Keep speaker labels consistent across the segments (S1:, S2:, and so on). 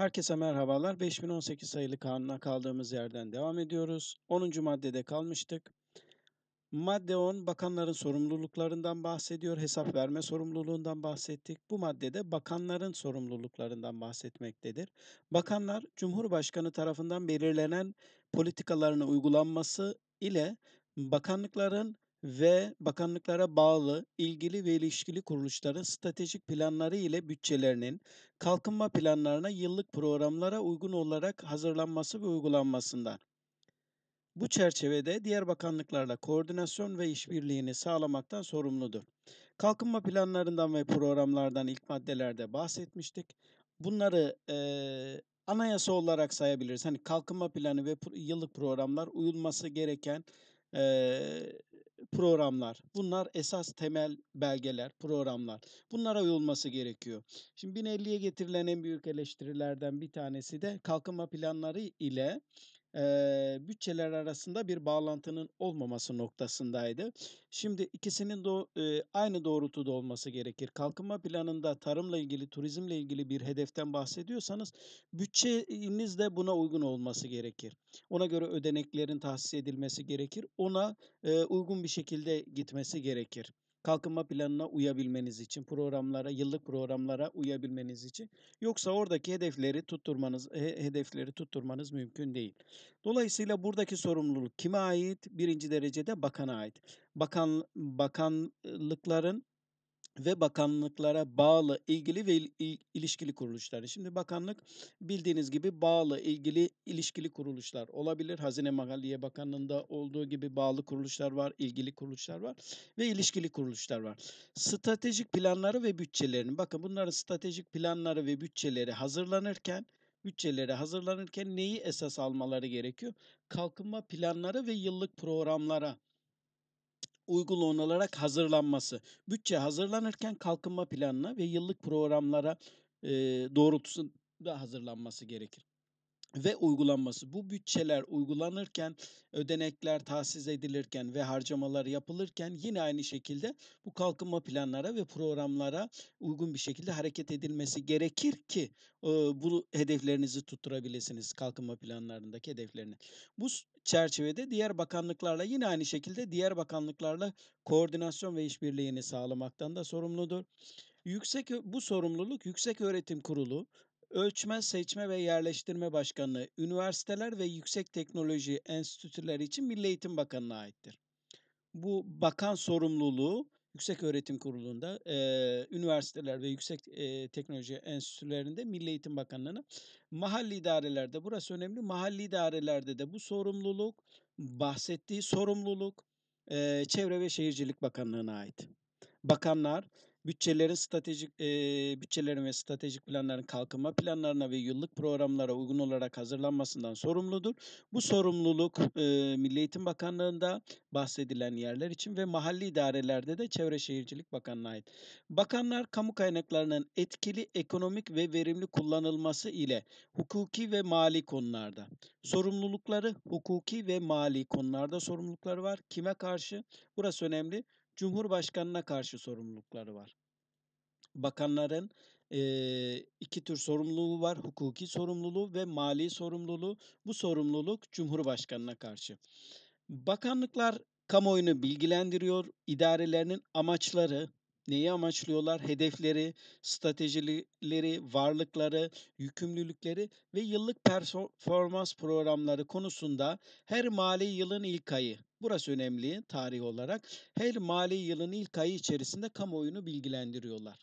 S1: Herkese merhabalar. 5018 sayılı kanuna kaldığımız yerden devam ediyoruz. 10. maddede kalmıştık. Madde 10 bakanların sorumluluklarından bahsediyor. Hesap verme sorumluluğundan bahsettik. Bu maddede bakanların sorumluluklarından bahsetmektedir. Bakanlar Cumhurbaşkanı tarafından belirlenen politikalarına uygulanması ile bakanlıkların ve bakanlıklara bağlı ilgili ve ilişkili kuruluşların stratejik planları ile bütçelerinin kalkınma planlarına yıllık programlara uygun olarak hazırlanması ve uygulanmasından. Bu çerçevede diğer bakanlıklarla koordinasyon ve işbirliğini sağlamaktan sorumludur. Kalkınma planlarından ve programlardan ilk maddelerde bahsetmiştik. Bunları e, anayasa olarak sayabiliriz. Hani kalkınma planı ve yıllık programlar uyulması gereken programlar. Bunlar esas temel belgeler, programlar. Bunlara uyulması gerekiyor. Şimdi 1050'ye getirilen en büyük eleştirilerden bir tanesi de kalkınma planları ile e, bütçeler arasında bir bağlantının olmaması noktasındaydı. Şimdi ikisinin do, e, aynı doğrultuda olması gerekir. Kalkınma planında tarımla ilgili, turizmle ilgili bir hedeften bahsediyorsanız bütçeniz de buna uygun olması gerekir. Ona göre ödeneklerin tahsis edilmesi gerekir. Ona e, uygun bir şekilde gitmesi gerekir kalkınma planına uyabilmeniz için, programlara, yıllık programlara uyabilmeniz için. Yoksa oradaki hedefleri tutturmanız hedefleri tutturmanız mümkün değil. Dolayısıyla buradaki sorumluluk kime ait? Birinci derecede bakana ait. Bakan bakanlıkların ve bakanlıklara bağlı ilgili ve il, ilişkili kuruluşları. Şimdi bakanlık bildiğiniz gibi bağlı ilgili ilişkili kuruluşlar olabilir. Hazine Maliye Bakanlığı'nda olduğu gibi bağlı kuruluşlar var, ilgili kuruluşlar var ve ilişkili kuruluşlar var. Stratejik planları ve bütçelerini bakın bunların stratejik planları ve bütçeleri hazırlanırken bütçeleri hazırlanırken neyi esas almaları gerekiyor? Kalkınma planları ve yıllık programlara uygun olarak hazırlanması. Bütçe hazırlanırken kalkınma planına ve yıllık programlara e, doğrultusunda hazırlanması gerekir ve uygulanması. Bu bütçeler uygulanırken, ödenekler tahsis edilirken ve harcamalar yapılırken yine aynı şekilde bu kalkınma planlara ve programlara uygun bir şekilde hareket edilmesi gerekir ki e, bu hedeflerinizi tutturabilirsiniz kalkınma planlarındaki hedeflerini. Bu çerçevede diğer bakanlıklarla yine aynı şekilde diğer bakanlıklarla koordinasyon ve işbirliğini sağlamaktan da sorumludur. Yüksek bu sorumluluk Yüksek Öğretim Kurulu, Ölçme, Seçme ve Yerleştirme Başkanlığı, üniversiteler ve yüksek teknoloji enstitüleri için Milli Eğitim Bakanı'na aittir. Bu bakan sorumluluğu Yüksek Öğretim Kurulu'nda, e, üniversiteler ve yüksek e, teknoloji enstitülerinde Milli Eğitim Bakanlığı'na, mahalli idarelerde, burası önemli, mahalli idarelerde de bu sorumluluk, bahsettiği sorumluluk e, Çevre ve Şehircilik Bakanlığı'na ait. Bakanlar bütçelerin stratejik e, bütçelerin ve stratejik planların kalkınma planlarına ve yıllık programlara uygun olarak hazırlanmasından sorumludur. Bu sorumluluk e, Milli Eğitim Bakanlığı'nda bahsedilen yerler için ve mahalli idarelerde de Çevre Şehircilik Bakanlığı'na ait. Bakanlar kamu kaynaklarının etkili ekonomik ve verimli kullanılması ile hukuki ve mali konularda sorumlulukları hukuki ve mali konularda sorumlulukları var. Kime karşı? Burası önemli. Cumhurbaşkanına karşı sorumlulukları var. Bakanların e, iki tür sorumluluğu var. Hukuki sorumluluğu ve mali sorumluluğu. Bu sorumluluk Cumhurbaşkanına karşı. Bakanlıklar kamuoyunu bilgilendiriyor. İdarelerinin amaçları, neyi amaçlıyorlar? Hedefleri, stratejileri, varlıkları, yükümlülükleri ve yıllık performans programları konusunda her mali yılın ilk ayı Burası önemli tarih olarak. Her mali yılın ilk ayı içerisinde kamuoyunu bilgilendiriyorlar.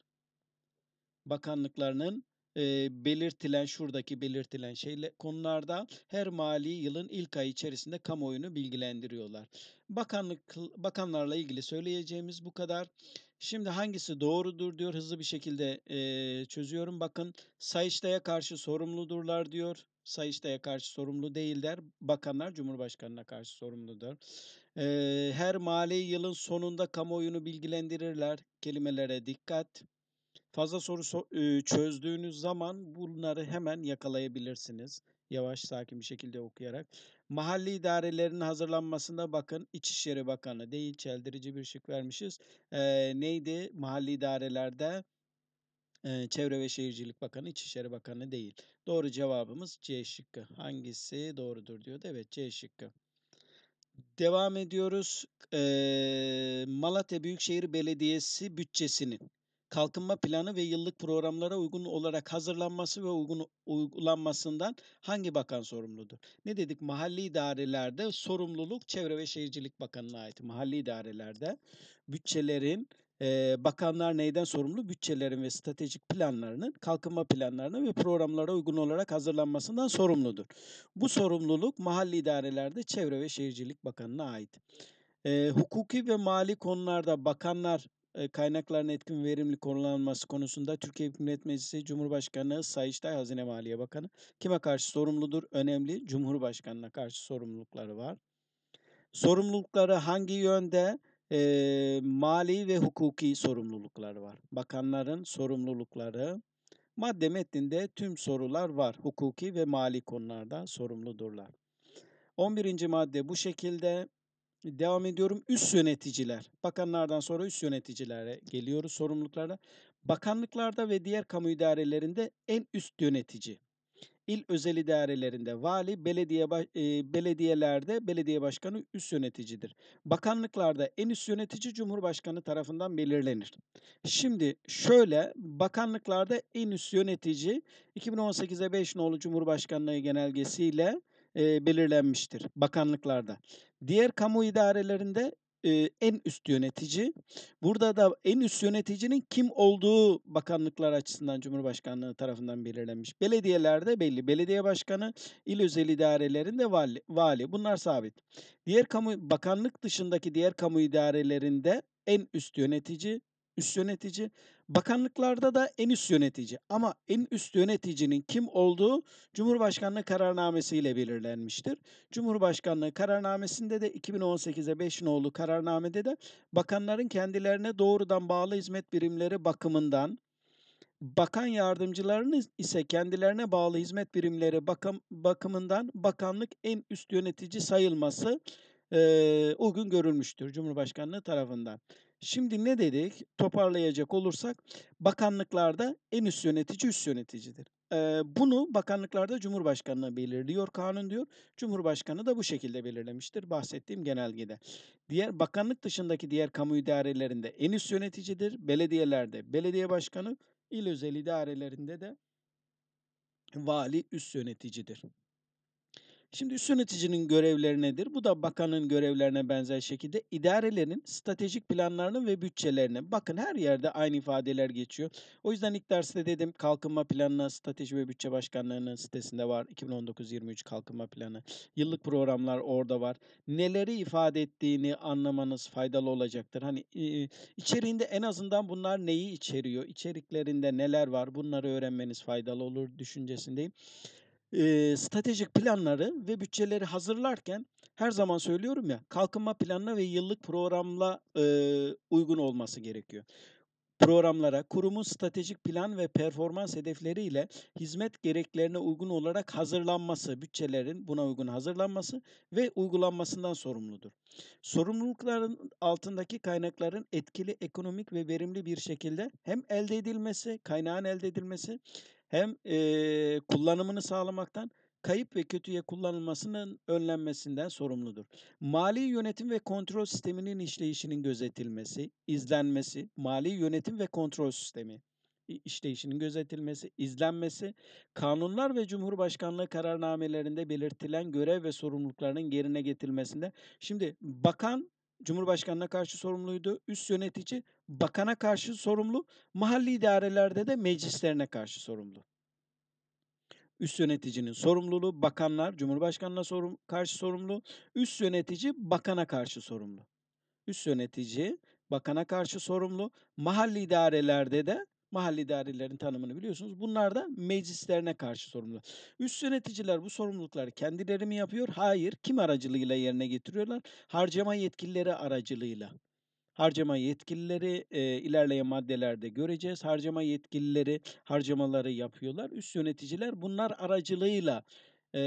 S1: Bakanlıklarının e, belirtilen şuradaki belirtilen şeyle konularda her mali yılın ilk ayı içerisinde kamuoyunu bilgilendiriyorlar. Bakanlık bakanlarla ilgili söyleyeceğimiz bu kadar. Şimdi hangisi doğrudur diyor hızlı bir şekilde e, çözüyorum. Bakın Sayıştay'a karşı sorumludurlar diyor. Sayıştay'a karşı sorumlu değiller, Bakanlar Cumhurbaşkanı'na karşı sorumludur. Ee, her mali yılın sonunda kamuoyunu bilgilendirirler. Kelimelere dikkat. Fazla soru so çözdüğünüz zaman bunları hemen yakalayabilirsiniz. Yavaş sakin bir şekilde okuyarak. Mahalli idarelerin hazırlanmasında bakın İçişleri Bakanı değil çeldirici bir şık vermişiz. Ee, neydi mahalli idarelerde? Çevre ve Şehircilik Bakanı, İçişleri Bakanı değil. Doğru cevabımız C şıkkı. Hangisi doğrudur diyor. Evet C şıkkı. Devam ediyoruz. Malatya Büyükşehir Belediyesi bütçesinin kalkınma planı ve yıllık programlara uygun olarak hazırlanması ve uygun uygulanmasından hangi bakan sorumludur? Ne dedik? Mahalli idarelerde sorumluluk Çevre ve Şehircilik Bakanı'na ait. Mahalli idarelerde bütçelerin e, bakanlar neyden sorumlu? Bütçelerin ve stratejik planlarının, kalkınma planlarının ve programlara uygun olarak hazırlanmasından sorumludur. Bu sorumluluk mahalli idarelerde Çevre ve Şehircilik Bakanı'na ait. E, hukuki ve mali konularda bakanlar kaynakların etkin ve verimli kullanılması konusunda Türkiye hükümet Meclisi Cumhurbaşkanı, Sayıştay Hazine Maliye Bakanı kime karşı sorumludur? Önemli. Cumhurbaşkanına karşı sorumlulukları var. Sorumlulukları hangi yönde? e, mali ve hukuki sorumluluklar var. Bakanların sorumlulukları madde metninde tüm sorular var. Hukuki ve mali konularda sorumludurlar. 11. madde bu şekilde devam ediyorum. Üst yöneticiler, bakanlardan sonra üst yöneticilere geliyoruz sorumluluklara. Bakanlıklarda ve diğer kamu idarelerinde en üst yönetici il özel idarelerinde vali, belediye belediyelerde belediye başkanı üst yöneticidir. Bakanlıklarda en üst yönetici Cumhurbaşkanı tarafından belirlenir. Şimdi şöyle bakanlıklarda en üst yönetici 2018'e 5 nolu Cumhurbaşkanlığı genelgesiyle e, belirlenmiştir bakanlıklarda. Diğer kamu idarelerinde e, en üst yönetici. Burada da en üst yöneticinin kim olduğu bakanlıklar açısından Cumhurbaşkanlığı tarafından belirlenmiş. Belediyelerde belli. Belediye başkanı, il özel idarelerinde vali. vali. Bunlar sabit. Diğer kamu bakanlık dışındaki diğer kamu idarelerinde en üst yönetici, üst yönetici Bakanlıklarda da en üst yönetici ama en üst yöneticinin kim olduğu Cumhurbaşkanlığı kararnamesi ile belirlenmiştir. Cumhurbaşkanlığı kararnamesinde de 2018'e 5 nolu kararnamede de bakanların kendilerine doğrudan bağlı hizmet birimleri bakımından Bakan yardımcılarının ise kendilerine bağlı hizmet birimleri bakım, bakımından bakanlık en üst yönetici sayılması e, o görülmüştür Cumhurbaşkanlığı tarafından. Şimdi ne dedik? Toparlayacak olursak bakanlıklarda en üst yönetici üst yöneticidir. Ee, bunu bakanlıklarda Cumhurbaşkanı'na belirliyor kanun diyor. Cumhurbaşkanı da bu şekilde belirlemiştir bahsettiğim genelgede. Diğer bakanlık dışındaki diğer kamu idarelerinde en üst yöneticidir. Belediyelerde belediye başkanı, il özel idarelerinde de vali üst yöneticidir. Şimdi üst yöneticinin görevleri nedir? Bu da bakanın görevlerine benzer şekilde idarelerin stratejik planlarını ve bütçelerini. Bakın her yerde aynı ifadeler geçiyor. O yüzden ilk derste dedim kalkınma planına strateji ve bütçe başkanlarının sitesinde var. 2019-23 kalkınma planı. Yıllık programlar orada var. Neleri ifade ettiğini anlamanız faydalı olacaktır. Hani içeriğinde en azından bunlar neyi içeriyor? İçeriklerinde neler var? Bunları öğrenmeniz faydalı olur düşüncesindeyim e, stratejik planları ve bütçeleri hazırlarken her zaman söylüyorum ya kalkınma planına ve yıllık programla e, uygun olması gerekiyor. Programlara kurumun stratejik plan ve performans hedefleri ile hizmet gereklerine uygun olarak hazırlanması, bütçelerin buna uygun hazırlanması ve uygulanmasından sorumludur. Sorumlulukların altındaki kaynakların etkili, ekonomik ve verimli bir şekilde hem elde edilmesi, kaynağın elde edilmesi hem e, kullanımını sağlamaktan kayıp ve kötüye kullanılmasının önlenmesinden sorumludur. Mali yönetim ve kontrol sisteminin işleyişinin gözetilmesi, izlenmesi, mali yönetim ve kontrol sistemi işleyişinin gözetilmesi, izlenmesi, kanunlar ve Cumhurbaşkanlığı kararnamelerinde belirtilen görev ve sorumluluklarının yerine getirilmesinde. Şimdi bakan Cumhurbaşkanına karşı sorumluydu. Üst yönetici bakana karşı sorumlu. Mahalli idarelerde de meclislerine karşı sorumlu. Üst yöneticinin sorumluluğu bakanlar Cumhurbaşkanına sorum, karşı sorumlu. Üst yönetici bakana karşı sorumlu. Üst yönetici bakana karşı sorumlu. Mahalli idarelerde de mahalle idarelerinin tanımını biliyorsunuz. Bunlar da meclislerine karşı sorumlu. Üst yöneticiler bu sorumlulukları kendileri mi yapıyor? Hayır. Kim aracılığıyla yerine getiriyorlar? Harcama yetkilileri aracılığıyla. Harcama yetkilileri e, ilerleyen maddelerde göreceğiz. Harcama yetkilileri harcamaları yapıyorlar. Üst yöneticiler bunlar aracılığıyla e,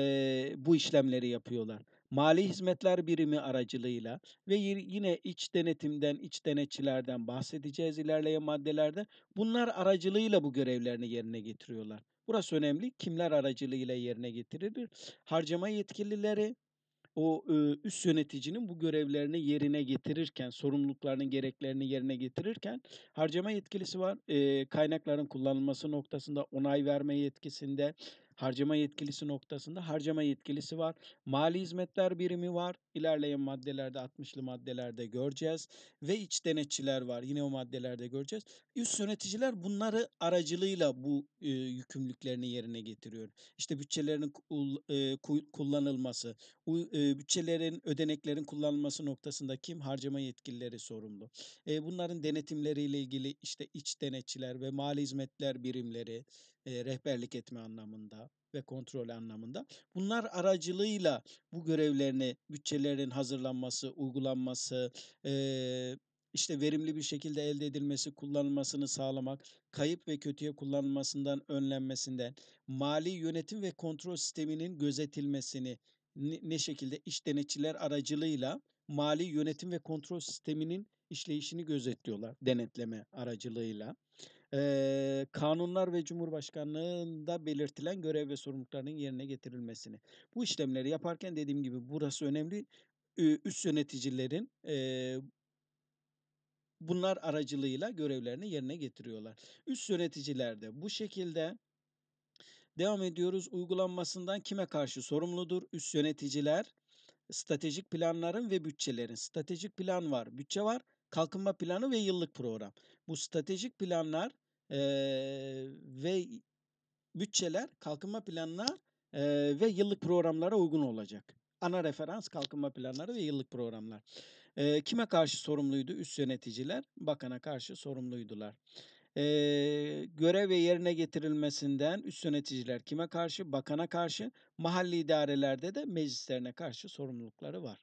S1: bu işlemleri yapıyorlar. Mali Hizmetler Birimi aracılığıyla ve yine iç denetimden, iç denetçilerden bahsedeceğiz ilerleyen maddelerde. Bunlar aracılığıyla bu görevlerini yerine getiriyorlar. Burası önemli. Kimler aracılığıyla yerine getirilir? Harcama yetkilileri, o üst yöneticinin bu görevlerini yerine getirirken, sorumluluklarının gereklerini yerine getirirken harcama yetkilisi var. E, kaynakların kullanılması noktasında onay verme yetkisinde, harcama yetkilisi noktasında harcama yetkilisi var. Mali hizmetler birimi var. İlerleyen maddelerde 60'lı maddelerde göreceğiz. Ve iç denetçiler var. Yine o maddelerde göreceğiz. Üst yöneticiler bunları aracılığıyla bu e, yükümlülüklerini yerine getiriyor. İşte bütçelerin e, kullanılması, e, bütçelerin, ödeneklerin kullanılması noktasında kim? Harcama yetkilileri sorumlu. E, bunların denetimleriyle ilgili işte iç denetçiler ve mali hizmetler birimleri, e, rehberlik etme anlamında ve kontrol anlamında. Bunlar aracılığıyla bu görevlerini, bütçelerin hazırlanması, uygulanması, e, işte verimli bir şekilde elde edilmesi, kullanılmasını sağlamak, kayıp ve kötüye kullanılmasından önlenmesinden, mali yönetim ve kontrol sisteminin gözetilmesini ne şekilde iş denetçiler aracılığıyla mali yönetim ve kontrol sisteminin işleyişini gözetliyorlar denetleme aracılığıyla e, kanunlar ve Cumhurbaşkanlığında belirtilen görev ve sorumluluklarının yerine getirilmesini. Bu işlemleri yaparken dediğim gibi burası önemli. Üst yöneticilerin e, bunlar aracılığıyla görevlerini yerine getiriyorlar. Üst yöneticiler de bu şekilde devam ediyoruz. Uygulanmasından kime karşı sorumludur? Üst yöneticiler stratejik planların ve bütçelerin. Stratejik plan var, bütçe var, kalkınma planı ve yıllık program bu stratejik planlar e, ve bütçeler kalkınma planlar e, ve yıllık programlara uygun olacak. Ana referans kalkınma planları ve yıllık programlar. E, kime karşı sorumluydu üst yöneticiler? Bakana karşı sorumluydular. E, görev ve yerine getirilmesinden üst yöneticiler kime karşı? Bakana karşı. Mahalli idarelerde de meclislerine karşı sorumlulukları var.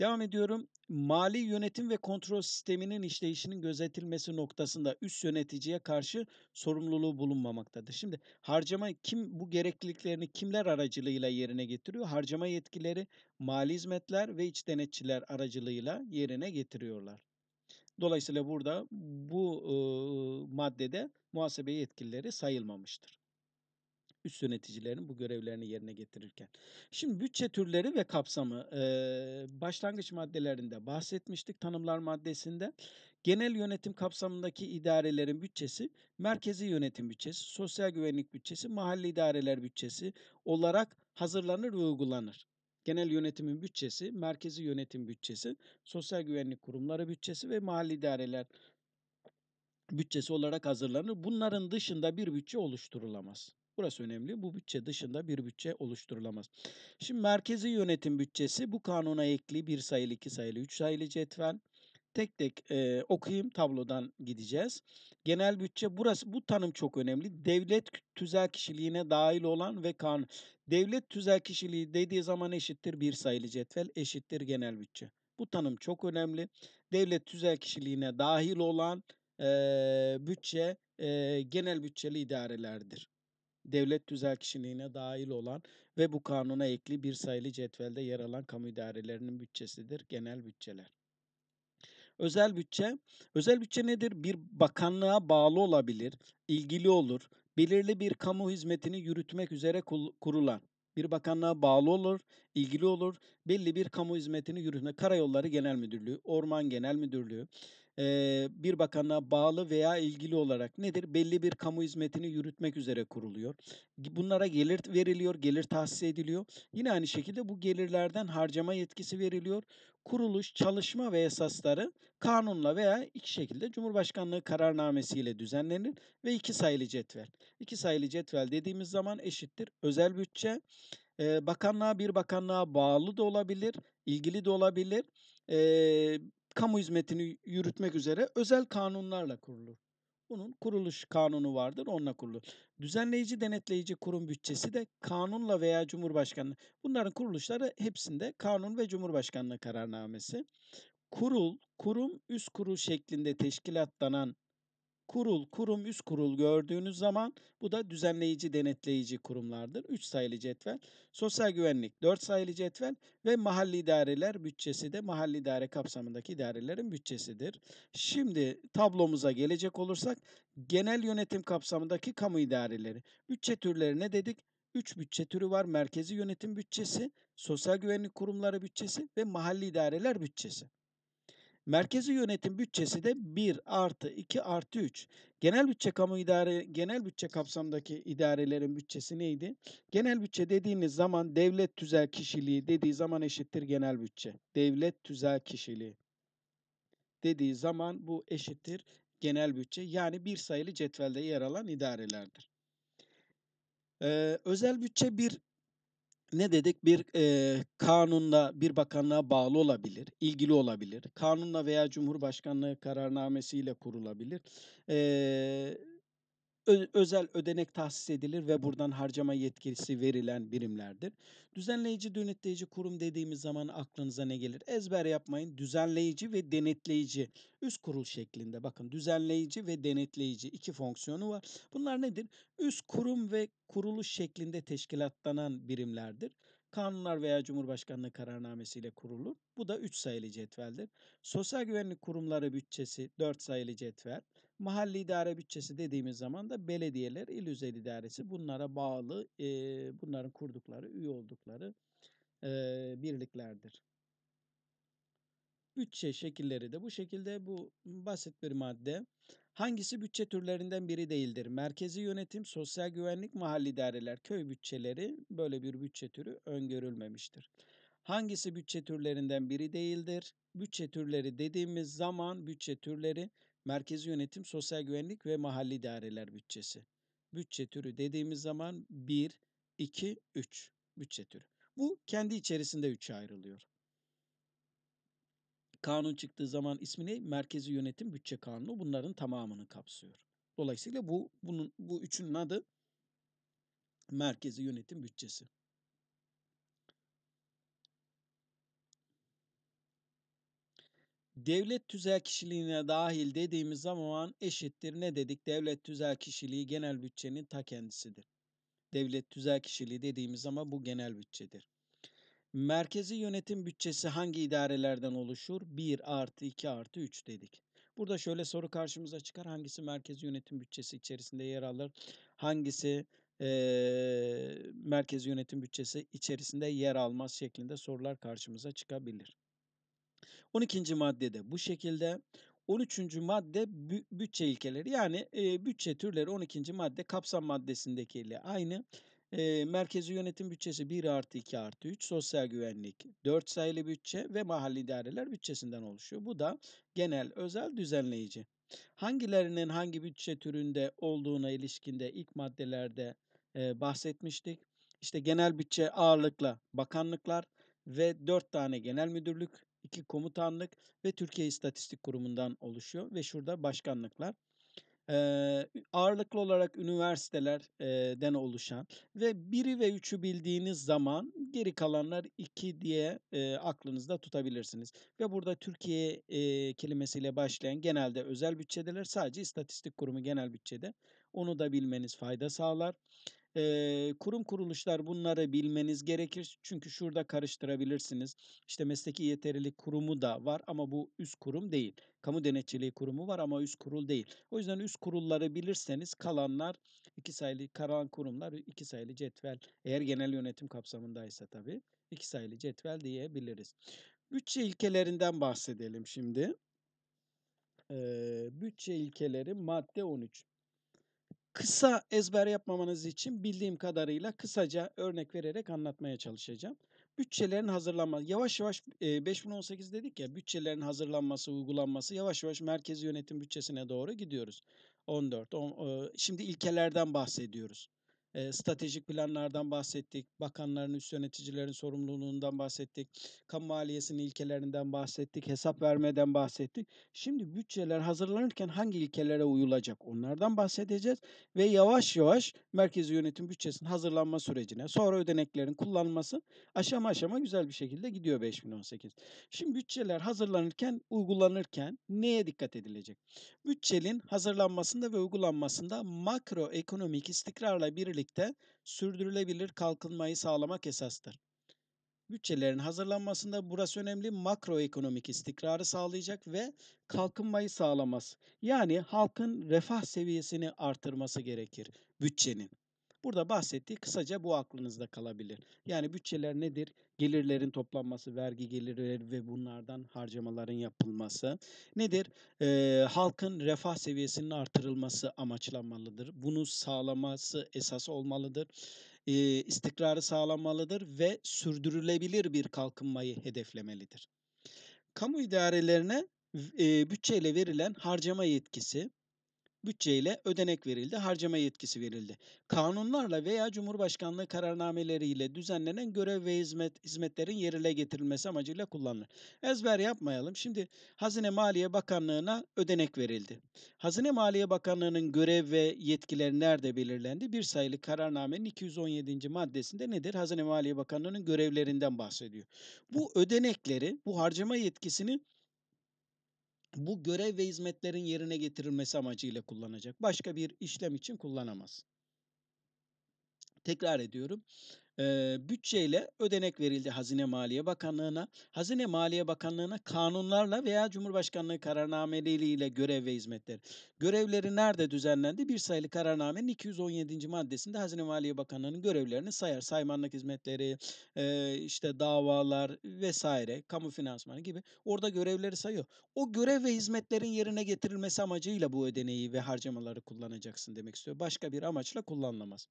S1: Devam ediyorum. Mali yönetim ve kontrol sisteminin işleyişinin gözetilmesi noktasında üst yöneticiye karşı sorumluluğu bulunmamaktadır. Şimdi harcama kim bu gerekliliklerini kimler aracılığıyla yerine getiriyor? Harcama yetkileri mali hizmetler ve iç denetçiler aracılığıyla yerine getiriyorlar. Dolayısıyla burada bu e, maddede muhasebe yetkilileri sayılmamıştır üst yöneticilerin bu görevlerini yerine getirirken. Şimdi bütçe türleri ve kapsamı e, başlangıç maddelerinde bahsetmiştik tanımlar maddesinde. Genel yönetim kapsamındaki idarelerin bütçesi, merkezi yönetim bütçesi, sosyal güvenlik bütçesi, mahalli idareler bütçesi olarak hazırlanır ve uygulanır. Genel yönetimin bütçesi, merkezi yönetim bütçesi, sosyal güvenlik kurumları bütçesi ve mahalli idareler bütçesi olarak hazırlanır. Bunların dışında bir bütçe oluşturulamaz. Burası önemli. Bu bütçe dışında bir bütçe oluşturulamaz. Şimdi merkezi yönetim bütçesi bu kanuna ekli bir sayılı, iki sayılı, üç sayılı cetvel tek tek e, okuyayım tablodan gideceğiz. Genel bütçe burası bu tanım çok önemli. Devlet tüzel kişiliğine dahil olan ve kan devlet tüzel kişiliği dediği zaman eşittir bir sayılı cetvel eşittir genel bütçe. Bu tanım çok önemli. Devlet tüzel kişiliğine dahil olan e, bütçe e, genel bütçeli idarelerdir devlet tüzel kişiliğine dahil olan ve bu kanuna ekli bir sayılı cetvelde yer alan kamu idarelerinin bütçesidir genel bütçeler. Özel bütçe, özel bütçe nedir? Bir bakanlığa bağlı olabilir, ilgili olur, belirli bir kamu hizmetini yürütmek üzere kurulan bir bakanlığa bağlı olur, ilgili olur, belli bir kamu hizmetini yürütme. Karayolları Genel Müdürlüğü, Orman Genel Müdürlüğü, bir bakana bağlı veya ilgili olarak nedir? Belli bir kamu hizmetini yürütmek üzere kuruluyor. Bunlara gelir veriliyor, gelir tahsis ediliyor. Yine aynı şekilde bu gelirlerden harcama yetkisi veriliyor. Kuruluş, çalışma ve esasları kanunla veya iki şekilde Cumhurbaşkanlığı kararnamesiyle düzenlenir ve iki sayılı cetvel. İki sayılı cetvel dediğimiz zaman eşittir özel bütçe, bakanlığa bir bakanlığa bağlı da olabilir, ilgili de olabilir kamu hizmetini yürütmek üzere özel kanunlarla kurulur. Bunun kuruluş kanunu vardır, onunla kurulur. Düzenleyici denetleyici kurum bütçesi de kanunla veya cumhurbaşkanlığı. Bunların kuruluşları hepsinde kanun ve cumhurbaşkanlığı kararnamesi. Kurul, kurum, üst kurul şeklinde teşkilatlanan kurul, kurum, üst kurul gördüğünüz zaman bu da düzenleyici, denetleyici kurumlardır. 3 sayılı cetvel, sosyal güvenlik 4 sayılı cetvel ve mahalli idareler bütçesi de mahalli idare kapsamındaki idarelerin bütçesidir. Şimdi tablomuza gelecek olursak genel yönetim kapsamındaki kamu idareleri. Bütçe türleri ne dedik? 3 bütçe türü var. Merkezi yönetim bütçesi, sosyal güvenlik kurumları bütçesi ve mahalli idareler bütçesi. Merkezi yönetim bütçesi de 1 artı 2 artı 3. Genel bütçe kamu idare genel bütçe kapsamındaki idarelerin bütçesi neydi? Genel bütçe dediğiniz zaman devlet tüzel kişiliği dediği zaman eşittir genel bütçe. Devlet tüzel kişiliği dediği zaman bu eşittir genel bütçe. Yani bir sayılı cetvelde yer alan idarelerdir. Ee, özel bütçe bir ne dedik? Bir e, kanunla bir bakanlığa bağlı olabilir, ilgili olabilir. Kanunla veya Cumhurbaşkanlığı kararnamesiyle kurulabilir. E, özel ödenek tahsis edilir ve buradan harcama yetkisi verilen birimlerdir. Düzenleyici denetleyici kurum dediğimiz zaman aklınıza ne gelir? Ezber yapmayın. Düzenleyici ve denetleyici üst kurul şeklinde. Bakın düzenleyici ve denetleyici iki fonksiyonu var. Bunlar nedir? Üst kurum ve kuruluş şeklinde teşkilatlanan birimlerdir. Kanunlar veya Cumhurbaşkanlığı kararnamesiyle kurulur. Bu da 3 sayılı cetveldir. Sosyal güvenlik kurumları bütçesi 4 sayılı cetvel. Mahalli idare bütçesi dediğimiz zaman da belediyeler, il özel idaresi bunlara bağlı, e, bunların kurdukları, üye oldukları e, birliklerdir. Bütçe şekilleri de bu şekilde bu basit bir madde. Hangisi bütçe türlerinden biri değildir? Merkezi yönetim, sosyal güvenlik, mahalli idareler, köy bütçeleri böyle bir bütçe türü öngörülmemiştir. Hangisi bütçe türlerinden biri değildir? Bütçe türleri dediğimiz zaman bütçe türleri Merkezi Yönetim, Sosyal Güvenlik ve Mahalli İdareler Bütçesi. Bütçe türü dediğimiz zaman 1, 2, 3 bütçe türü. Bu kendi içerisinde 3'e ayrılıyor. Kanun çıktığı zaman ismi ne? Merkezi Yönetim Bütçe Kanunu bunların tamamını kapsıyor. Dolayısıyla bu bunun bu üçünün adı Merkezi Yönetim Bütçesi. Devlet tüzel kişiliğine dahil dediğimiz zaman eşittir ne dedik? Devlet tüzel kişiliği genel bütçenin ta kendisidir. Devlet tüzel kişiliği dediğimiz zaman bu genel bütçedir. Merkezi yönetim bütçesi hangi idarelerden oluşur? 1 artı 2 artı 3 dedik. Burada şöyle soru karşımıza çıkar. Hangisi merkezi yönetim bütçesi içerisinde yer alır? Hangisi e, merkezi yönetim bütçesi içerisinde yer almaz şeklinde sorular karşımıza çıkabilir. 12. madde de bu şekilde. 13. madde bütçe ilkeleri yani e, bütçe türleri 12. madde kapsam maddesindekiyle aynı. E, merkezi yönetim bütçesi 1 artı 2 artı 3, sosyal güvenlik 4 sayılı bütçe ve mahalli idareler bütçesinden oluşuyor. Bu da genel özel düzenleyici. Hangilerinin hangi bütçe türünde olduğuna ilişkinde ilk maddelerde e, bahsetmiştik. İşte genel bütçe ağırlıkla bakanlıklar ve 4 tane genel müdürlük, iki komutanlık ve Türkiye İstatistik Kurumu'ndan oluşuyor ve şurada başkanlıklar. Ee, ağırlıklı olarak üniversitelerden oluşan ve biri ve üçü bildiğiniz zaman geri kalanlar iki diye e, aklınızda tutabilirsiniz. Ve burada Türkiye e, kelimesiyle başlayan genelde özel bütçedeler sadece istatistik kurumu genel bütçede. Onu da bilmeniz fayda sağlar. E, kurum kuruluşlar bunları bilmeniz gerekir. Çünkü şurada karıştırabilirsiniz. İşte mesleki yeterlilik kurumu da var ama bu üst kurum değil. Kamu denetçiliği kurumu var ama üst kurul değil. O yüzden üst kurulları bilirseniz kalanlar iki sayılı kalan kurumlar iki sayılı cetvel. Eğer genel yönetim kapsamındaysa tabii iki sayılı cetvel diyebiliriz. Bütçe ilkelerinden bahsedelim şimdi. Ee, bütçe ilkeleri madde 13 kısa ezber yapmamanız için bildiğim kadarıyla kısaca örnek vererek anlatmaya çalışacağım. Bütçelerin hazırlanması, yavaş yavaş e, 5018 dedik ya, bütçelerin hazırlanması, uygulanması yavaş yavaş merkezi yönetim bütçesine doğru gidiyoruz. 14, 10, e, şimdi ilkelerden bahsediyoruz e, stratejik planlardan bahsettik, bakanların, üst yöneticilerin sorumluluğundan bahsettik, kamu maliyesinin ilkelerinden bahsettik, hesap vermeden bahsettik. Şimdi bütçeler hazırlanırken hangi ilkelere uyulacak onlardan bahsedeceğiz ve yavaş yavaş merkezi yönetim bütçesinin hazırlanma sürecine, sonra ödeneklerin kullanılması aşama aşama güzel bir şekilde gidiyor 5018. Şimdi bütçeler hazırlanırken, uygulanırken neye dikkat edilecek? Bütçenin hazırlanmasında ve uygulanmasında makroekonomik istikrarla birlikte birlikte sürdürülebilir kalkınmayı sağlamak esastır. Bütçelerin hazırlanmasında burası önemli makroekonomik istikrarı sağlayacak ve kalkınmayı sağlamaz. yani halkın refah seviyesini artırması gerekir bütçenin. Burada bahsettiği kısaca bu aklınızda kalabilir. Yani bütçeler nedir? Gelirlerin toplanması, vergi gelirleri ve bunlardan harcamaların yapılması. Nedir? Ee, halkın refah seviyesinin artırılması amaçlanmalıdır. Bunu sağlaması esas olmalıdır. Ee, istikrarı sağlanmalıdır ve sürdürülebilir bir kalkınmayı hedeflemelidir. Kamu idarelerine e, bütçeyle verilen harcama yetkisi bütçeyle ödenek verildi, harcama yetkisi verildi. Kanunlarla veya Cumhurbaşkanlığı kararnameleriyle düzenlenen görev ve hizmet hizmetlerin yerine getirilmesi amacıyla kullanılır. Ezber yapmayalım. Şimdi Hazine Maliye Bakanlığı'na ödenek verildi. Hazine Maliye Bakanlığı'nın görev ve yetkileri nerede belirlendi? Bir sayılı kararnamenin 217. maddesinde nedir? Hazine Maliye Bakanlığı'nın görevlerinden bahsediyor. Bu ödenekleri, bu harcama yetkisini bu görev ve hizmetlerin yerine getirilmesi amacıyla kullanacak. Başka bir işlem için kullanamaz. Tekrar ediyorum e, bütçeyle ödenek verildi Hazine Maliye Bakanlığı'na. Hazine Maliye Bakanlığı'na kanunlarla veya Cumhurbaşkanlığı kararnameleriyle görev ve hizmetler. Görevleri nerede düzenlendi? Bir sayılı kararnamenin 217. maddesinde Hazine Maliye Bakanlığı'nın görevlerini sayar. Saymanlık hizmetleri, e, işte davalar vesaire, kamu finansmanı gibi orada görevleri sayıyor. O görev ve hizmetlerin yerine getirilmesi amacıyla bu ödeneği ve harcamaları kullanacaksın demek istiyor. Başka bir amaçla kullanılamaz.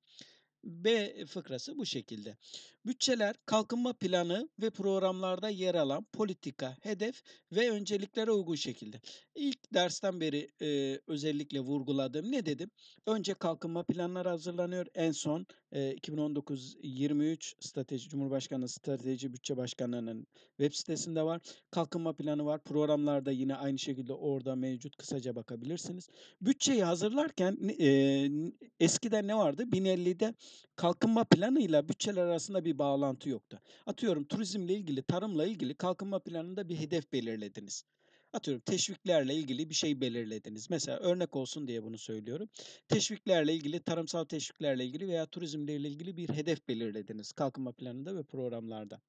S1: B fıkrası bu şekilde. Bütçeler kalkınma planı ve programlarda yer alan politika, hedef ve önceliklere uygun şekilde. İlk dersten beri e, özellikle vurguladığım ne dedim? Önce kalkınma planları hazırlanıyor. En son e, 2019-23 strateji Cumhurbaşkanı Strateji Bütçe Başkanlığı'nın web sitesinde var. Kalkınma planı var. Programlarda yine aynı şekilde orada mevcut. Kısaca bakabilirsiniz. Bütçeyi hazırlarken e, eskiden ne vardı? 1050'de kalkınma planıyla bütçeler arasında bir bağlantı yoktu. Atıyorum turizmle ilgili, tarımla ilgili kalkınma planında bir hedef belirlediniz. Atıyorum teşviklerle ilgili bir şey belirlediniz. Mesela örnek olsun diye bunu söylüyorum. Teşviklerle ilgili, tarımsal teşviklerle ilgili veya turizmle ilgili bir hedef belirlediniz kalkınma planında ve programlarda.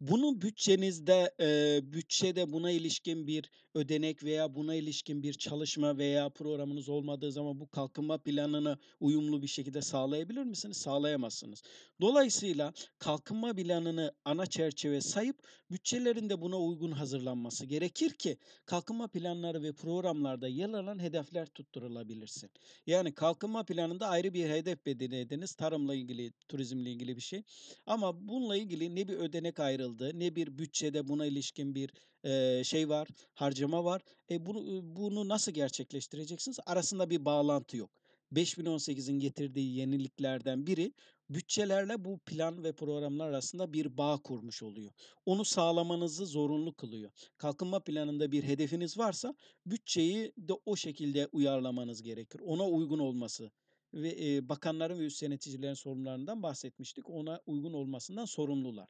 S1: Bunu bütçenizde, eee, bütçede buna ilişkin bir ödenek veya buna ilişkin bir çalışma veya programınız olmadığı zaman bu kalkınma planına uyumlu bir şekilde sağlayabilir misiniz? Sağlayamazsınız. Dolayısıyla kalkınma planını ana çerçeve sayıp bütçelerin de buna uygun hazırlanması gerekir ki kalkınma planları ve programlarda yer alan hedefler tutturulabilirsin. Yani kalkınma planında ayrı bir hedef belirlediniz. Tarımla ilgili, turizmle ilgili bir şey. Ama bununla ilgili ne bir ödenek seçenek ayrıldı, ne bir bütçede buna ilişkin bir e, şey var, harcama var. E bunu, bunu nasıl gerçekleştireceksiniz? Arasında bir bağlantı yok. 5018'in getirdiği yeniliklerden biri bütçelerle bu plan ve programlar arasında bir bağ kurmuş oluyor. Onu sağlamanızı zorunlu kılıyor. Kalkınma planında bir hedefiniz varsa bütçeyi de o şekilde uyarlamanız gerekir. Ona uygun olması ve bakanların ve üst yöneticilerin sorumlularından bahsetmiştik. Ona uygun olmasından sorumlular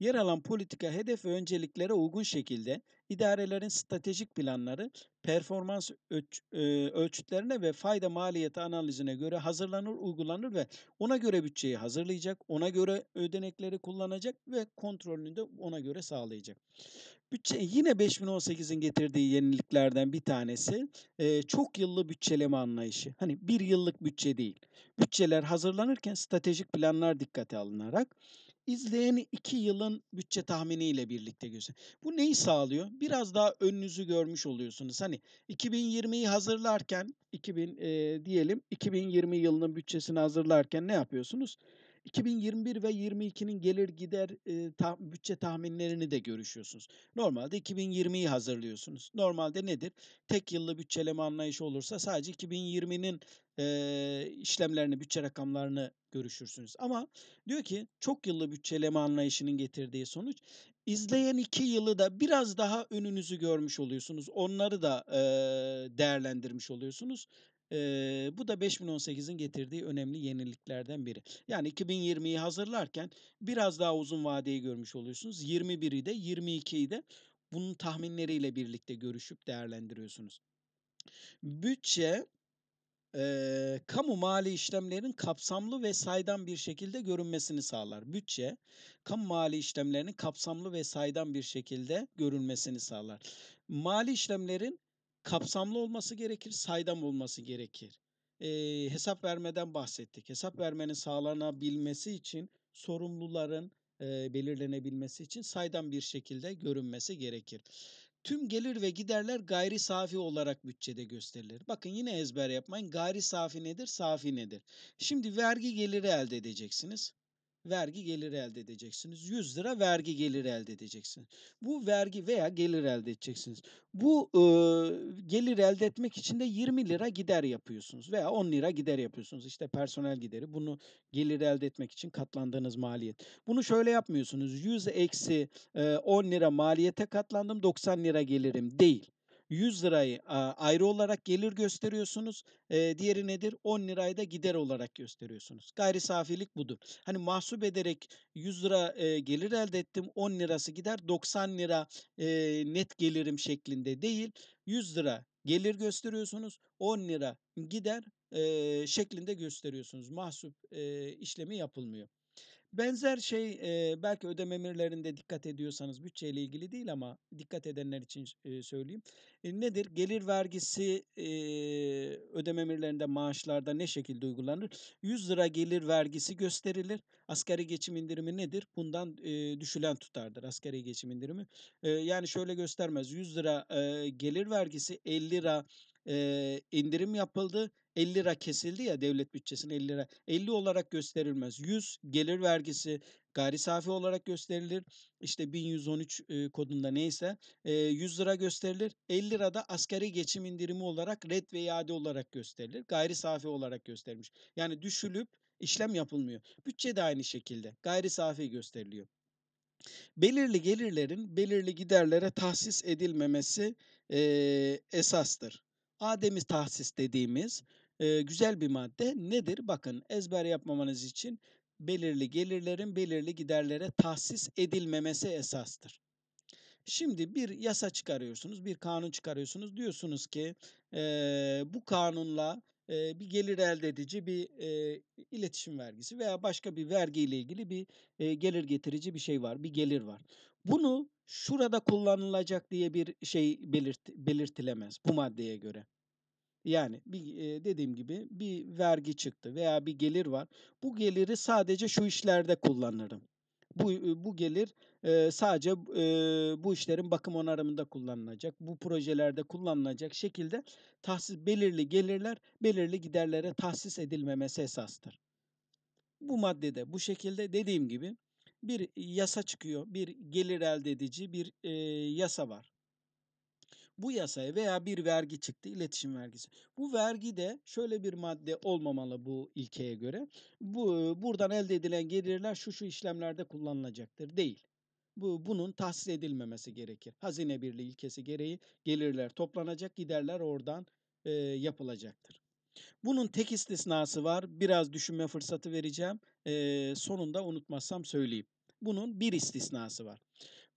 S1: yer alan politika hedef ve önceliklere uygun şekilde idarelerin stratejik planları performans ölç e, ölçütlerine ve fayda maliyeti analizine göre hazırlanır, uygulanır ve ona göre bütçeyi hazırlayacak, ona göre ödenekleri kullanacak ve kontrolünü de ona göre sağlayacak. Bütçe yine 5018'in getirdiği yeniliklerden bir tanesi e, çok yıllı bütçeleme anlayışı. Hani bir yıllık bütçe değil. Bütçeler hazırlanırken stratejik planlar dikkate alınarak izleyen iki yılın bütçe tahminiyle birlikte gözü. Bu neyi sağlıyor? Biraz daha önünüzü görmüş oluyorsunuz. Hani 2020'yi hazırlarken 2000 e, diyelim 2020 yılının bütçesini hazırlarken ne yapıyorsunuz? 2021 ve 22'nin gelir gider e, ta, bütçe tahminlerini de görüşüyorsunuz. Normalde 2020'yi hazırlıyorsunuz. Normalde nedir? Tek yıllı bütçeleme anlayışı olursa sadece 2020'nin e, işlemlerini, bütçe rakamlarını görüşürsünüz. Ama diyor ki çok yıllı bütçeleme anlayışının getirdiği sonuç izleyen iki yılı da biraz daha önünüzü görmüş oluyorsunuz. Onları da e, değerlendirmiş oluyorsunuz. E, bu da 5018'in getirdiği önemli yeniliklerden biri. Yani 2020'yi hazırlarken biraz daha uzun vadeyi görmüş oluyorsunuz. 21'i de 22'yi de bunun tahminleriyle birlikte görüşüp değerlendiriyorsunuz. Bütçe e, kamu mali işlemlerinin kapsamlı ve saydam bir şekilde görünmesini sağlar. Bütçe, kamu mali işlemlerinin kapsamlı ve saydam bir şekilde görünmesini sağlar. Mali işlemlerin kapsamlı olması gerekir, saydam olması gerekir. E, hesap vermeden bahsettik. Hesap vermenin sağlanabilmesi için sorumluların e, belirlenebilmesi için saydam bir şekilde görünmesi gerekir. Tüm gelir ve giderler gayri safi olarak bütçede gösterilir. Bakın yine ezber yapmayın. Gayri safi nedir, safi nedir? Şimdi vergi geliri elde edeceksiniz vergi geliri elde edeceksiniz. 100 lira vergi geliri elde edeceksiniz. Bu vergi veya gelir elde edeceksiniz. Bu e, gelir elde etmek için de 20 lira gider yapıyorsunuz veya 10 lira gider yapıyorsunuz. İşte personel gideri bunu gelir elde etmek için katlandığınız maliyet. Bunu şöyle yapmıyorsunuz. 100 eksi 10 lira maliyete katlandım 90 lira gelirim değil. 100 lirayı ayrı olarak gelir gösteriyorsunuz. E, diğeri nedir? 10 lirayı da gider olarak gösteriyorsunuz. Gayri safilik budur. Hani mahsup ederek 100 lira e, gelir elde ettim 10 lirası gider 90 lira e, net gelirim şeklinde değil. 100 lira gelir gösteriyorsunuz 10 lira gider şeklinde gösteriyorsunuz. Mahsup işlemi yapılmıyor. Benzer şey e, belki ödeme emirlerinde dikkat ediyorsanız bütçeyle ilgili değil ama dikkat edenler için e, söyleyeyim. E, nedir? Gelir vergisi e, ödeme emirlerinde maaşlarda ne şekilde uygulanır? 100 lira gelir vergisi gösterilir. Asgari geçim indirimi nedir? Bundan e, düşülen tutardır asgari geçim indirimi. E, yani şöyle göstermez 100 lira e, gelir vergisi 50 lira e, indirim yapıldı. 50 lira kesildi ya devlet bütçesine 50 lira. 50 olarak gösterilmez. 100 gelir vergisi gayri safi olarak gösterilir. İşte 1113 e, kodunda neyse e, 100 lira gösterilir. 50 lira da asgari geçim indirimi olarak red ve iade olarak gösterilir. Gayri safi olarak göstermiş. Yani düşülüp işlem yapılmıyor. Bütçe de aynı şekilde gayri safi gösteriliyor. Belirli gelirlerin belirli giderlere tahsis edilmemesi e, esastır. Ademi tahsis dediğimiz güzel bir madde. Nedir? Bakın ezber yapmamanız için belirli gelirlerin belirli giderlere tahsis edilmemesi esastır. Şimdi bir yasa çıkarıyorsunuz, bir kanun çıkarıyorsunuz. Diyorsunuz ki e, bu kanunla e, bir gelir elde edici bir e, iletişim vergisi veya başka bir vergi ile ilgili bir e, gelir getirici bir şey var, bir gelir var. Bunu şurada kullanılacak diye bir şey belirt, belirtilemez bu maddeye göre. Yani bir, dediğim gibi bir vergi çıktı veya bir gelir var. Bu geliri sadece şu işlerde kullanırım. Bu, bu gelir e, sadece e, bu işlerin bakım onarımında kullanılacak, bu projelerde kullanılacak şekilde tahsis belirli gelirler belirli giderlere tahsis edilmemesi esastır. Bu maddede bu şekilde dediğim gibi bir yasa çıkıyor, bir gelir elde edici bir e, yasa var bu yasaya veya bir vergi çıktı iletişim vergisi. Bu vergi de şöyle bir madde olmamalı bu ilkeye göre. Bu buradan elde edilen gelirler şu şu işlemlerde kullanılacaktır değil. Bu, bunun tahsis edilmemesi gerekir. Hazine Birliği ilkesi gereği gelirler toplanacak, giderler oradan e, yapılacaktır. Bunun tek istisnası var. Biraz düşünme fırsatı vereceğim. E, sonunda unutmazsam söyleyeyim. Bunun bir istisnası var.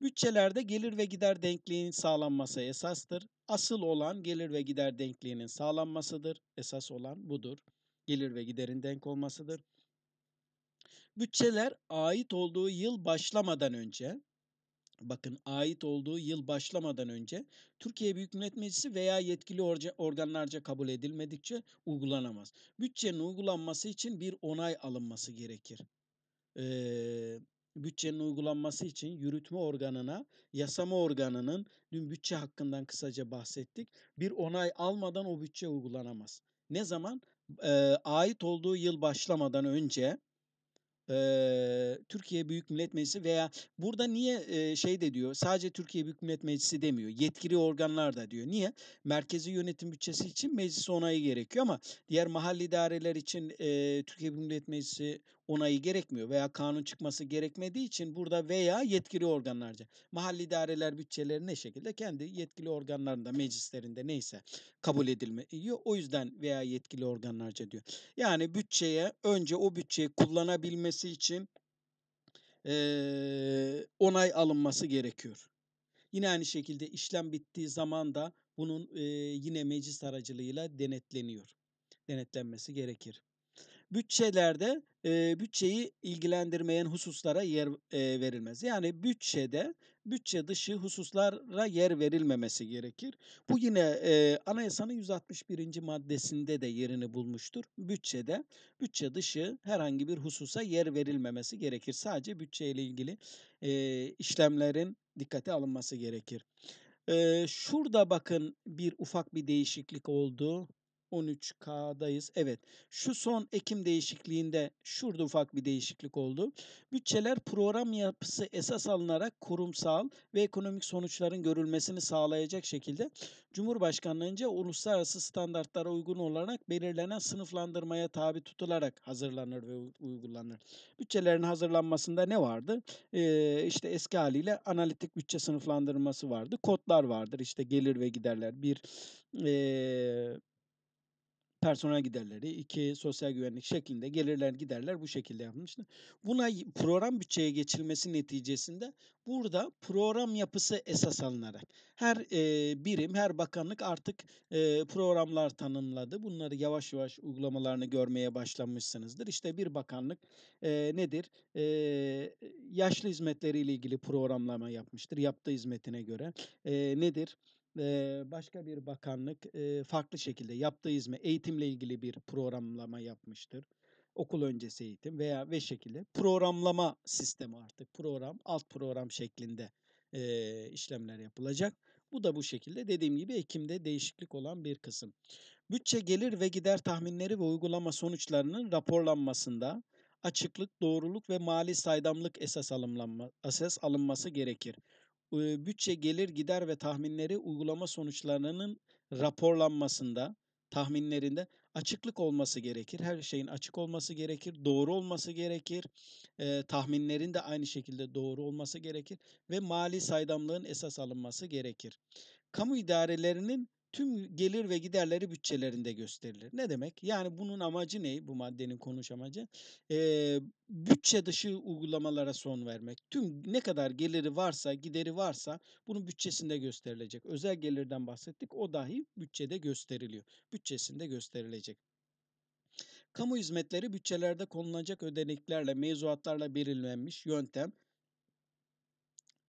S1: Bütçelerde gelir ve gider denkliğinin sağlanması esastır. Asıl olan gelir ve gider denkliğinin sağlanmasıdır. Esas olan budur. Gelir ve giderin denk olmasıdır. Bütçeler ait olduğu yıl başlamadan önce bakın ait olduğu yıl başlamadan önce Türkiye Büyük Millet Meclisi veya yetkili organlarca kabul edilmedikçe uygulanamaz. Bütçenin uygulanması için bir onay alınması gerekir. Ee, bütçenin uygulanması için yürütme organına, yasama organının dün bütçe hakkından kısaca bahsettik. Bir onay almadan o bütçe uygulanamaz. Ne zaman? E, ait olduğu yıl başlamadan önce e, Türkiye Büyük Millet Meclisi veya burada niye e, şey de diyor sadece Türkiye Büyük Millet Meclisi demiyor yetkili organlar da diyor niye merkezi yönetim bütçesi için meclis onayı gerekiyor ama diğer mahalli idareler için e, Türkiye Büyük Millet Meclisi onayı gerekmiyor veya kanun çıkması gerekmediği için burada veya yetkili organlarca mahalli idareler bütçeleri ne şekilde kendi yetkili organlarında meclislerinde neyse kabul edilmiyor. O yüzden veya yetkili organlarca diyor. Yani bütçeye önce o bütçeyi kullanabilmesi için e, onay alınması gerekiyor. Yine aynı şekilde işlem bittiği zaman da bunun e, yine meclis aracılığıyla denetleniyor. Denetlenmesi gerekir. Bütçelerde e, bütçeyi ilgilendirmeyen hususlara yer e, verilmez. Yani bütçede bütçe dışı hususlara yer verilmemesi gerekir. Bu yine e, anayasanın 161. maddesinde de yerini bulmuştur. Bütçede bütçe dışı herhangi bir hususa yer verilmemesi gerekir. Sadece bütçeyle ilgili e, işlemlerin dikkate alınması gerekir. E, şurada bakın bir ufak bir değişiklik oldu. 13K'dayız. Evet şu son Ekim değişikliğinde şurada ufak bir değişiklik oldu. Bütçeler program yapısı esas alınarak kurumsal ve ekonomik sonuçların görülmesini sağlayacak şekilde Cumhurbaşkanlığınca uluslararası standartlara uygun olarak belirlenen sınıflandırmaya tabi tutularak hazırlanır ve uygulanır. Bütçelerin hazırlanmasında ne vardı? Ee, işte eski haliyle analitik bütçe sınıflandırması vardı. Kodlar vardır. İşte gelir ve giderler. Bir ee, personel giderleri, iki sosyal güvenlik şeklinde gelirler giderler bu şekilde yapmışlar. Buna program bütçeye geçilmesi neticesinde burada program yapısı esas alınarak her e, birim, her bakanlık artık e, programlar tanımladı. Bunları yavaş yavaş uygulamalarını görmeye başlamışsınızdır. İşte bir bakanlık e, nedir? E, yaşlı hizmetleriyle ilgili programlama yapmıştır. Yaptığı hizmetine göre. E, nedir? başka bir bakanlık farklı şekilde yaptığı hizmet eğitimle ilgili bir programlama yapmıştır. Okul öncesi eğitim veya ve şekilde programlama sistemi artık program alt program şeklinde işlemler yapılacak. Bu da bu şekilde dediğim gibi Ekim'de değişiklik olan bir kısım. Bütçe gelir ve gider tahminleri ve uygulama sonuçlarının raporlanmasında açıklık, doğruluk ve mali saydamlık esas, alımlanma, esas alınması gerekir bütçe gelir gider ve tahminleri uygulama sonuçlarının raporlanmasında, tahminlerinde açıklık olması gerekir. Her şeyin açık olması gerekir, doğru olması gerekir. E, tahminlerin de aynı şekilde doğru olması gerekir ve mali saydamlığın esas alınması gerekir. Kamu idarelerinin tüm gelir ve giderleri bütçelerinde gösterilir. Ne demek? Yani bunun amacı ne? Bu maddenin konuş amacı. Ee, bütçe dışı uygulamalara son vermek. Tüm ne kadar geliri varsa, gideri varsa bunun bütçesinde gösterilecek. Özel gelirden bahsettik. O dahi bütçede gösteriliyor. Bütçesinde gösterilecek. Kamu hizmetleri bütçelerde konulacak ödeneklerle, mevzuatlarla belirlenmiş yöntem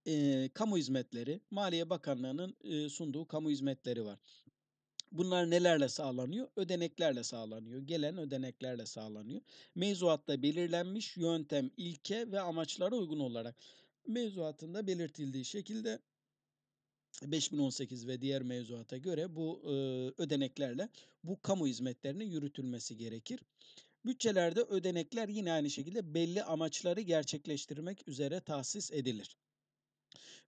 S1: e, kamu hizmetleri, Maliye Bakanlığı'nın e, sunduğu kamu hizmetleri var. Bunlar nelerle sağlanıyor? Ödeneklerle sağlanıyor. Gelen ödeneklerle sağlanıyor. Mevzuatta belirlenmiş yöntem, ilke ve amaçlara uygun olarak mevzuatında belirtildiği şekilde 5018 ve diğer mevzuata göre bu e, ödeneklerle bu kamu hizmetlerinin yürütülmesi gerekir. Bütçelerde ödenekler yine aynı şekilde belli amaçları gerçekleştirmek üzere tahsis edilir.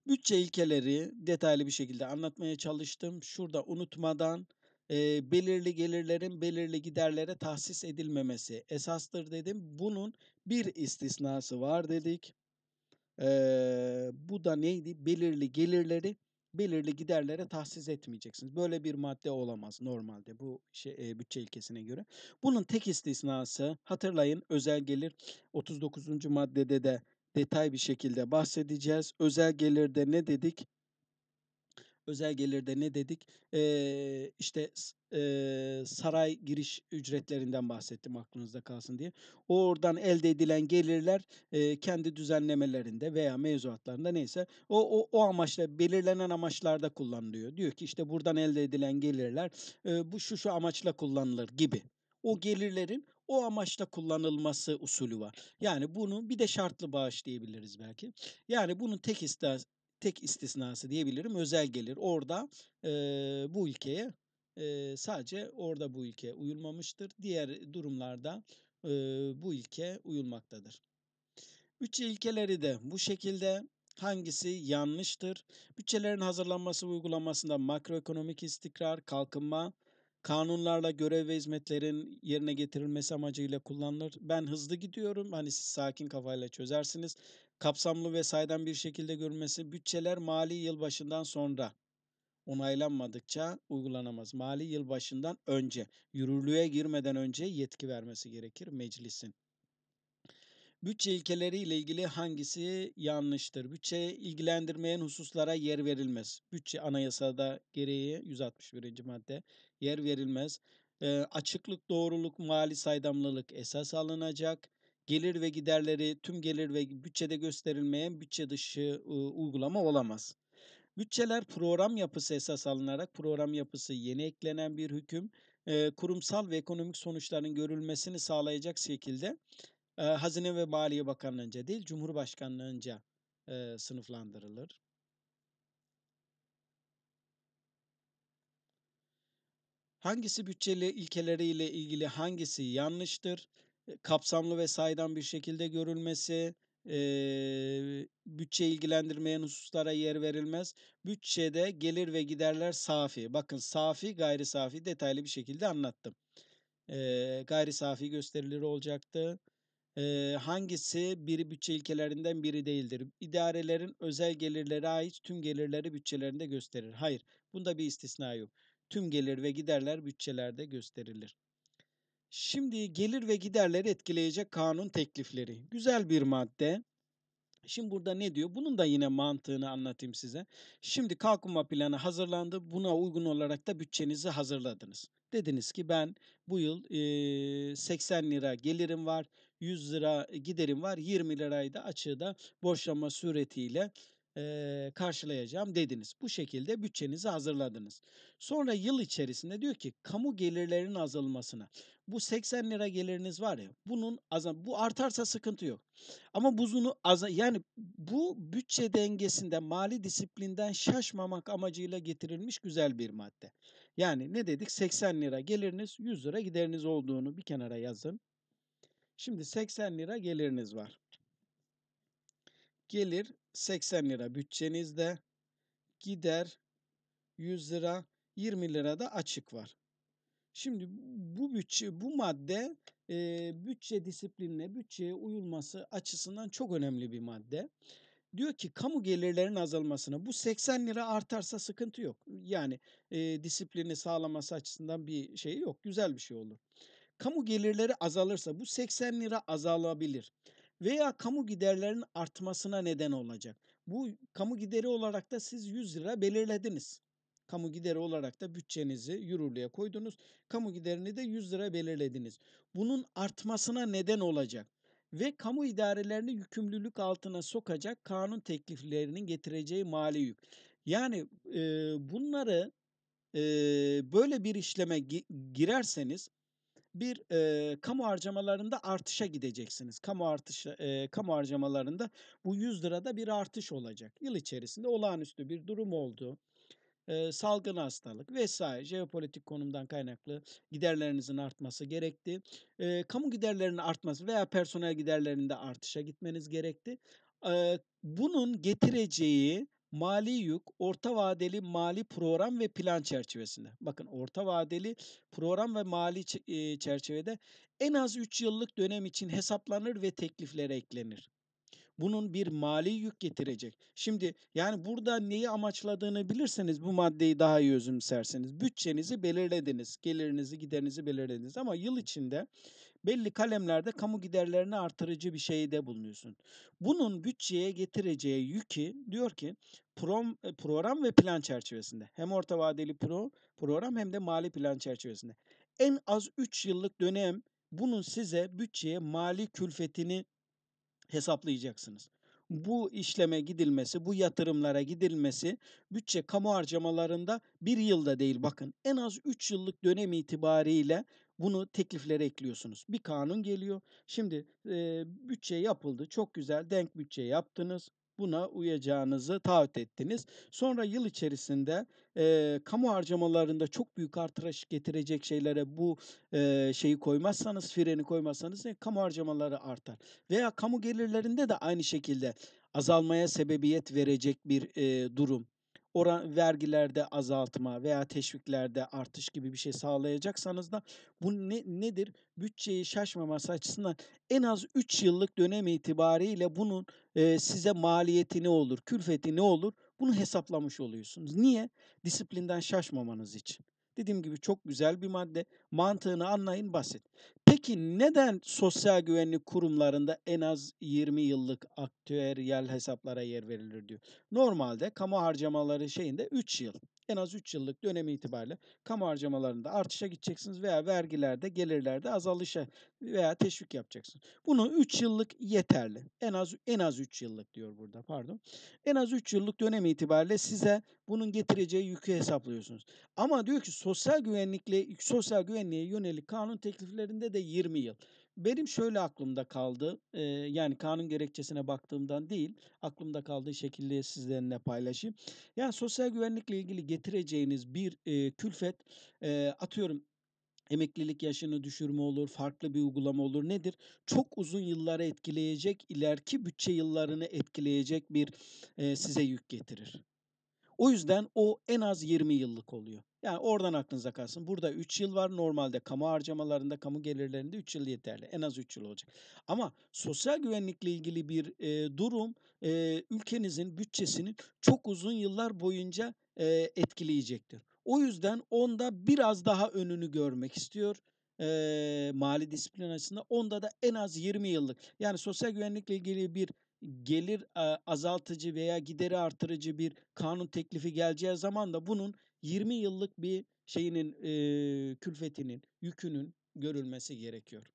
S1: Bütçe ilkeleri detaylı bir şekilde anlatmaya çalıştım. Şurada unutmadan e, belirli gelirlerin belirli giderlere tahsis edilmemesi esastır dedim. Bunun bir istisnası var dedik. E, bu da neydi? Belirli gelirleri belirli giderlere tahsis etmeyeceksiniz. Böyle bir madde olamaz normalde bu şey, e, bütçe ilkesine göre. Bunun tek istisnası hatırlayın özel gelir 39. maddede de detay bir şekilde bahsedeceğiz. Özel gelirde ne dedik? Özel gelirde ne dedik? Ee, işte e, saray giriş ücretlerinden bahsettim aklınızda kalsın diye. Oradan elde edilen gelirler e, kendi düzenlemelerinde veya mevzuatlarında neyse o, o, o amaçla belirlenen amaçlarda kullanılıyor. Diyor ki işte buradan elde edilen gelirler e, bu şu şu amaçla kullanılır gibi. O gelirlerin o amaçla kullanılması usulü var. Yani bunu bir de şartlı bağış diyebiliriz belki. Yani bunun tek istas tek istisnası diyebilirim özel gelir. Orada e, bu ülkeye e, sadece orada bu ülke uyulmamıştır. Diğer durumlarda e, bu ilke uyulmaktadır. Bütçe ilkeleri de bu şekilde hangisi yanlıştır? Bütçelerin hazırlanması ve uygulanmasında makroekonomik istikrar, kalkınma, Kanunlarla görev ve hizmetlerin yerine getirilmesi amacıyla kullanılır. Ben hızlı gidiyorum. Hani siz sakin kafayla çözersiniz. Kapsamlı ve saydam bir şekilde görülmesi bütçeler mali yıl başından sonra onaylanmadıkça uygulanamaz. Mali yıl başından önce, yürürlüğe girmeden önce yetki vermesi gerekir meclisin. Bütçe ilkeleri ile ilgili hangisi yanlıştır? Bütçe ilgilendirmeyen hususlara yer verilmez. Bütçe anayasada gereği 161. madde yer verilmez. E, açıklık, doğruluk, mali saydamlılık esas alınacak. Gelir ve giderleri tüm gelir ve bütçede gösterilmeyen bütçe dışı e, uygulama olamaz. Bütçeler program yapısı esas alınarak program yapısı yeni eklenen bir hüküm e, kurumsal ve ekonomik sonuçların görülmesini sağlayacak şekilde e, Hazine ve Maliye Bakanlığı'nca değil Cumhurbaşkanlığı'nca e, sınıflandırılır. Hangisi bütçeli ilkeleriyle ilgili hangisi yanlıştır? E, kapsamlı ve saydam bir şekilde görülmesi, e, bütçe ilgilendirmeyen hususlara yer verilmez. Bütçede gelir ve giderler safi. Bakın safi, gayri safi detaylı bir şekilde anlattım. E, gayri safi gösterileri olacaktı. E, hangisi biri bütçe ilkelerinden biri değildir? İdarelerin özel gelirlere ait tüm gelirleri bütçelerinde gösterir. Hayır, bunda bir istisna yok. Tüm gelir ve giderler bütçelerde gösterilir. Şimdi gelir ve giderleri etkileyecek kanun teklifleri. Güzel bir madde. Şimdi burada ne diyor? Bunun da yine mantığını anlatayım size. Şimdi kalkınma planı hazırlandı. Buna uygun olarak da bütçenizi hazırladınız. Dediniz ki ben bu yıl 80 lira gelirim var, 100 lira giderim var, 20 lirayı da açığı da borçlanma suretiyle e, karşılayacağım dediniz. Bu şekilde bütçenizi hazırladınız. Sonra yıl içerisinde diyor ki kamu gelirlerinin azalmasına. Bu 80 lira geliriniz var ya bunun azal bu artarsa sıkıntı yok. Ama buzunu azal yani bu bütçe dengesinde mali disiplinden şaşmamak amacıyla getirilmiş güzel bir madde. Yani ne dedik 80 lira geliriniz 100 lira gideriniz olduğunu bir kenara yazın. Şimdi 80 lira geliriniz var. Gelir 80 lira bütçenizde. Gider 100 lira, 20 lira da açık var. Şimdi bu bütçe, bu madde e, bütçe disiplinine, bütçeye uyulması açısından çok önemli bir madde. Diyor ki kamu gelirlerinin azalmasına bu 80 lira artarsa sıkıntı yok. Yani e, disiplini sağlaması açısından bir şey yok. Güzel bir şey olur. Kamu gelirleri azalırsa bu 80 lira azalabilir veya kamu giderlerinin artmasına neden olacak. Bu kamu gideri olarak da siz 100 lira belirlediniz. Kamu gideri olarak da bütçenizi yürürlüğe koydunuz. Kamu giderini de 100 lira belirlediniz. Bunun artmasına neden olacak ve kamu idarelerini yükümlülük altına sokacak kanun tekliflerinin getireceği mali yük. Yani e, bunları e, böyle bir işleme girerseniz bir e, kamu harcamalarında artışa gideceksiniz. Kamu artış, e, kamu harcamalarında bu 100 lirada bir artış olacak. Yıl içerisinde olağanüstü bir durum oldu. E, salgın hastalık vesaire jeopolitik konumdan kaynaklı giderlerinizin artması gerekti. E, kamu giderlerinin artması veya personel giderlerinde artışa gitmeniz gerekti. E, bunun getireceği mali yük, orta vadeli mali program ve plan çerçevesinde. Bakın orta vadeli program ve mali e, çerçevede en az 3 yıllık dönem için hesaplanır ve tekliflere eklenir. Bunun bir mali yük getirecek. Şimdi yani burada neyi amaçladığını bilirseniz bu maddeyi daha iyi özümsersiniz. Bütçenizi belirlediniz, gelirinizi, giderinizi belirlediniz ama yıl içinde belli kalemlerde kamu giderlerini artırıcı bir şeyde bulunuyorsun. Bunun bütçeye getireceği yükü diyor ki prom, e, program ve plan çerçevesinde hem orta vadeli pro, program hem de mali plan çerçevesinde en az 3 yıllık dönem bunun size bütçeye mali külfetini hesaplayacaksınız bu işleme gidilmesi, bu yatırımlara gidilmesi bütçe kamu harcamalarında bir yılda değil bakın en az 3 yıllık dönem itibariyle bunu tekliflere ekliyorsunuz. Bir kanun geliyor. Şimdi e, bütçe yapıldı. Çok güzel denk bütçe yaptınız buna uyacağınızı taahhüt ettiniz. Sonra yıl içerisinde e, kamu harcamalarında çok büyük artış getirecek şeylere bu e, şeyi koymazsanız, freni koymazsanız e, kamu harcamaları artar. Veya kamu gelirlerinde de aynı şekilde azalmaya sebebiyet verecek bir e, durum oran vergilerde azaltma veya teşviklerde artış gibi bir şey sağlayacaksanız da bu ne, nedir? Bütçeyi şaşmaması açısından en az 3 yıllık dönem itibariyle bunun e, size maliyeti ne olur, külfeti ne olur bunu hesaplamış oluyorsunuz. Niye? Disiplinden şaşmamanız için. Dediğim gibi çok güzel bir madde. Mantığını anlayın basit. Peki neden sosyal güvenlik kurumlarında en az 20 yıllık aktüeryel hesaplara yer verilir diyor. Normalde kamu harcamaları şeyinde 3 yıl en az 3 yıllık dönemi itibariyle kamu harcamalarında artışa gideceksiniz veya vergilerde, gelirlerde azalışa veya teşvik yapacaksınız. Bunu 3 yıllık yeterli. En az en az 3 yıllık diyor burada pardon. En az 3 yıllık dönem itibariyle size bunun getireceği yükü hesaplıyorsunuz. Ama diyor ki sosyal güvenlikle sosyal güvenliğe yönelik kanun tekliflerinde de 20 yıl. Benim şöyle aklımda kaldı. E, yani kanun gerekçesine baktığımdan değil, aklımda kaldığı şekilde sizlerle paylaşayım. Yani sosyal güvenlikle ilgili getireceğiniz bir e, külfet e, atıyorum emeklilik yaşını düşürme olur, farklı bir uygulama olur. Nedir? Çok uzun yıllara etkileyecek, ileriki bütçe yıllarını etkileyecek bir e, size yük getirir. O yüzden o en az 20 yıllık oluyor. Yani oradan aklınıza kalsın. Burada 3 yıl var normalde kamu harcamalarında, kamu gelirlerinde 3 yıl yeterli. En az 3 yıl olacak. Ama sosyal güvenlikle ilgili bir e, durum e, ülkenizin bütçesini çok uzun yıllar boyunca e, etkileyecektir. O yüzden onda biraz daha önünü görmek istiyor e, mali disiplin açısından. Onda da en az 20 yıllık. Yani sosyal güvenlikle ilgili bir gelir azaltıcı veya gideri artırıcı bir kanun teklifi geleceği zaman da bunun 20 yıllık bir şeyinin e, külfetinin, yükünün görülmesi gerekiyor.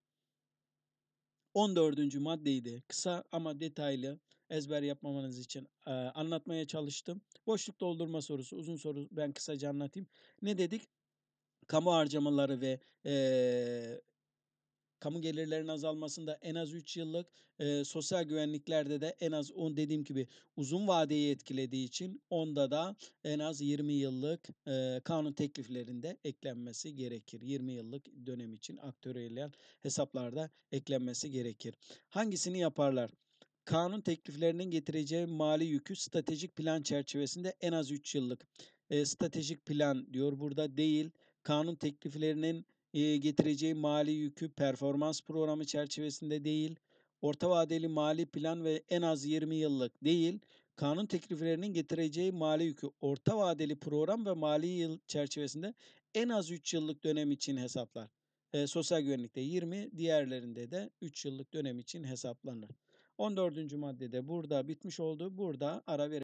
S1: 14. maddeyi de kısa ama detaylı ezber yapmamanız için e, anlatmaya çalıştım. Boşluk doldurma sorusu uzun soru ben kısaca anlatayım. Ne dedik? Kamu harcamaları ve e, kamu gelirlerinin azalmasında en az 3 yıllık, e, sosyal güvenliklerde de en az 10 dediğim gibi uzun vadeyi etkilediği için onda da en az 20 yıllık e, kanun tekliflerinde eklenmesi gerekir. 20 yıllık dönem için aktöriyel hesaplarda eklenmesi gerekir. Hangisini yaparlar? kanun tekliflerinin getireceği mali yükü stratejik plan çerçevesinde en az 3 yıllık. E, stratejik plan diyor burada değil. Kanun tekliflerinin getireceği mali yükü performans programı çerçevesinde değil, orta vadeli mali plan ve en az 20 yıllık değil, kanun tekliflerinin getireceği mali yükü orta vadeli program ve mali yıl çerçevesinde en az 3 yıllık dönem için hesaplar. E, sosyal güvenlikte 20, diğerlerinde de 3 yıllık dönem için hesaplanır. 14. maddede burada bitmiş oldu. Burada ara verelim.